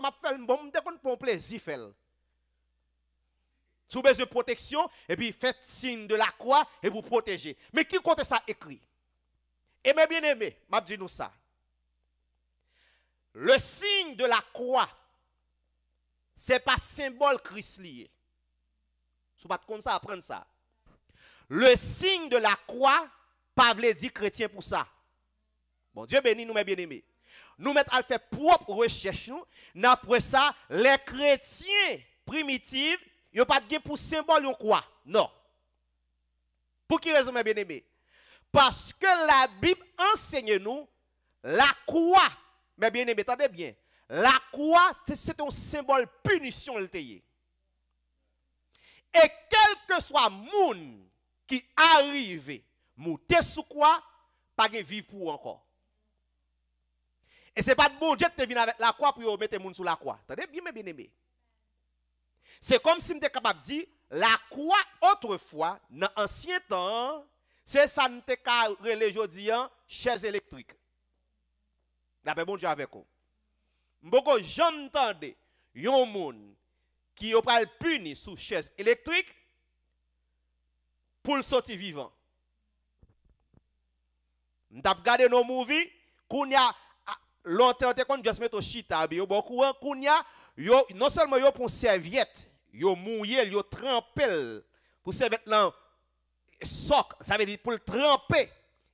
m'a fait bon me plaisir sous besoin de protection et puis faites signe de la croix et vous protéger mais qui compte ça écrit et mes bien-aimés m'a dit nous ça le signe de la croix c'est pas symbole chrétien. lié sous pas ça ça le signe de la croix pas les dit chrétien pour ça bon Dieu bénit nous mes bien-aimés nous mettons à faire propre recherche nous après ça les chrétiens primitifs n'ont pas de pour symbole de quoi non pour qui raison mes bien aimés parce que la bible enseigne nous la croix mes bien aimés attendez bien la croix c'est un symbole punition le et quel que soit monde qui arrive monter sous quoi pas vivre pour encore et ce n'est pas de bon Dieu te vient avec la croix pour mettre les gens sur la croix. Attendez bien, bien aimé. C'est comme si on était capable de dire, la croix autrefois, dans l'ancien temps, c'est ça nous relé aujourd'hui, hein, chaise électrique. D'après bon Dieu avec vous. Beaucoup j'entendais, yon moun qui yon pral puni sous chaise électrique pour le sortir vivant. M'tap gade nos movies, qu'on a longtemps tu qu'on juste mettre au chita yo bon courant kounya yo non seulement yo pour serviette yo mouillé yo trempel pour serviette un soc ça veut dire pour le tremper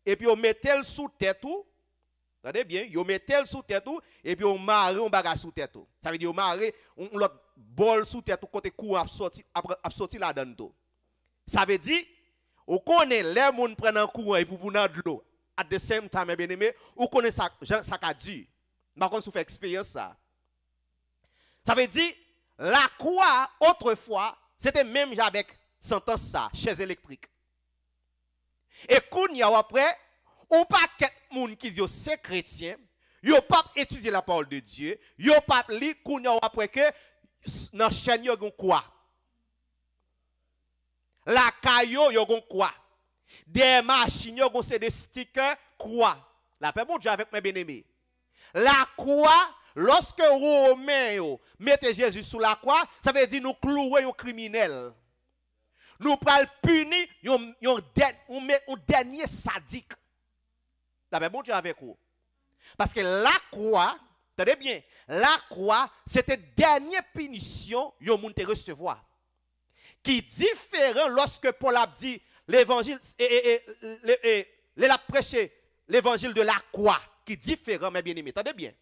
et puis on mettait sous tête tout Attendez bien, yo mettait sous tête tout et puis on marre on bagage sous tête tout. Ça veut dire on marre on l'autre bol sous tête tout côté courant sorti sorti la dedans tout. Ça veut dire on connaît les monde prennent un courant et pour pour de l'eau à the same time, mes eh bien-aimés, Vous connaissez ça, ça qu'a dit. Par contre, vous expérience ça. Ça veut dire, la croix, autrefois, c'était même avec sentence ça, chaise électrique. Et quand il y a après, ou pas quelqu'un monde qui dit c'est chrétien, yo pas étudier la parole de Dieu, yo pas lire quand il y a après que dans chaîne yo quoi. La caillou yo quoi. Des machines, vous gonse des stickers, croix. La paix, bon Dieu, avec mes bien-aimés. La croix, lorsque Romain mettez Jésus sous la croix, ça veut dire nous clouer un criminel. Nous prenons punir un dernier sadique. La paix, bon Dieu, avec vous. Parce que la croix, bien, la croix, c'était dernière punition que monde recevoir. Qui différent lorsque Paul a dit, l'évangile, et, et, a prêché l'évangile de la croix, qui est différent, mes bien-aimés. Attendez bien.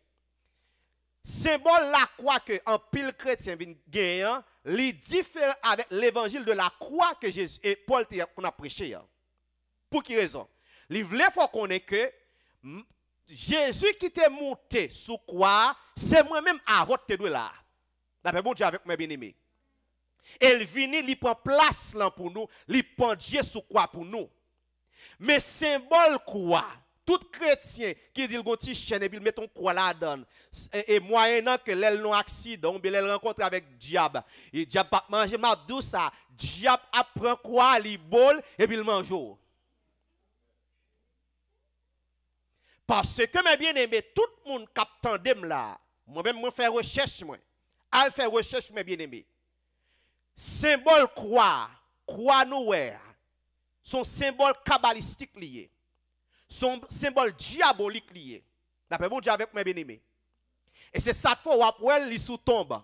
Symbole la croix que en pile chrétien vient gagner, li différent avec l'évangile de la croix que Jésus et Paul qu'on a prêché. Hein. Pour qui raison? Il voulait qu'on ait que Jésus qui t'est monté sous quoi, c'est moi-même à votre là. D'après bon Dieu avec mes bien-aimés. Elle vient, elle prend place là pour nous, elle prend Dieu sous quoi pour nous. Mais symbole quoi? Tout chrétien qui dit le petit chien et puis met ton quoi là-dedans. Et, et moyennant que l'elle non accident, bien elle rencontre avec diable. Et diable pas manger ma douce ça. Diable apprend quoi, il bol et puis il mange. Parce que mes bien-aimés, tout le monde qui là. Moi-même, je fais recherche, moi. Al fait recherche, mes bien-aimés. Symbole croix, croix noire, son symbole kabbalistique lié, son symbole diabolique lié. La D'après bon Dieu avec mes bien-aimés. Et c'est ça fois où elle sous tombe.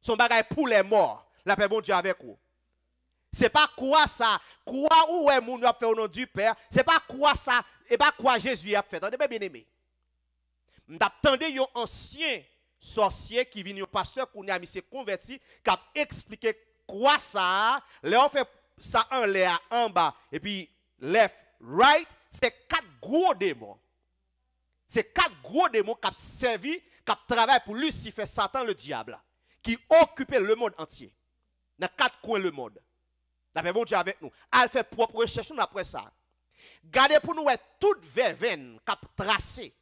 Son bagage pour les morts. La de bon Dieu avec vous. C'est pas quoi ça, quoi où est mon a fait au nom du Père, c'est pas quoi ça, et pas quoi Jésus a fait. Attendez bien aimé. M'attendez un ancien sorcier qui vient au pasteur qu'on a ses converti, qui a expliqué quoi ça, là fait ça un, l'air, en bas, et puis left, right, c'est quatre gros démons. C'est quatre gros démons qui ont servi, qui travaillé pour Lucifer, Satan, le diable, qui occupait le monde entier. Dans quatre coins le monde. paix bon Dieu avec nous. Elle fait propre recherche après ça. Gardez pour nous toute veines qui a tracé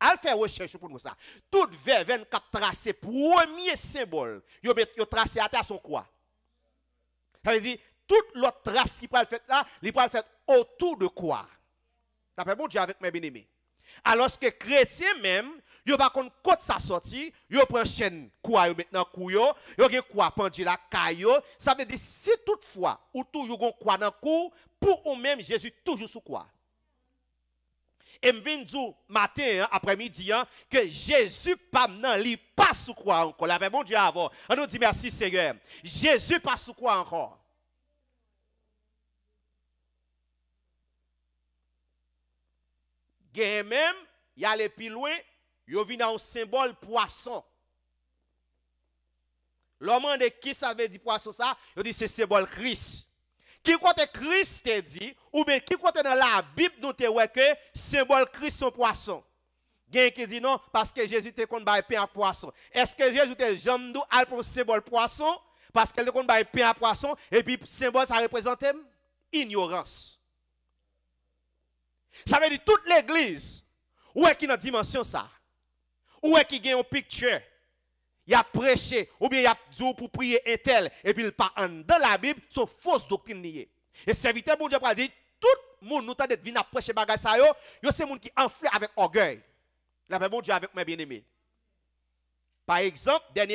Al fait recherche pour nous ça. Toutes vers 24 tracé premier symbole, yo yo tracé à terre son quoi Ça veut dire toute l'autre trace qui peut faire là, il peut faire autour de quoi Ça fait bon Dieu avec mes bien-aimés. Alors que chrétien même, yo pas qu'on cote sa sortie, yo prend chaîne quoi yo maintenant couyo, yo gen quoi la caillou, ça veut dire si toutefois ou toujours gon quoi dans cou pour ou même Jésus toujours sous quoi et je viens du matin, hein, après-midi, hein, que Jésus pas dans li, pas sous quoi encore. La paix, bon Dieu avant. On nous dit merci Seigneur. Jésus pas sous quoi encore. Gain il y a les plus loin, yo vient un symbole poisson. L'homme de qui ça veut dire poisson ça? Il dit c'est symbole Christ. Qui côté Christ te dit, ou bien qui côté dans la Bible nous te ouais que symbole Christ son poisson. Quelqu'un qui dit non, parce que Jésus te compte baye pain à poisson. Est-ce que Jésus te jambes nous al symbole poisson? Parce qu'elle te kon baye pain à poisson, et puis symbole ça représente ignorance. Ça veut dire toute l'église, où est-ce qu'il a dimension ça? Où est-ce qu'il a une picture? il a prêché, ou bien il a dit pour prier un tel, et puis il pas dans la Bible, c'est fausse doctrine liée. Et serviteur, bon Dieu, va dire, tout le monde, nous t'avons venir prêcher bagage, ça, yo, yo c'est monde qui enflé avec orgueil. La bon Dieu avec mes bien-aimés. Par exemple, dernier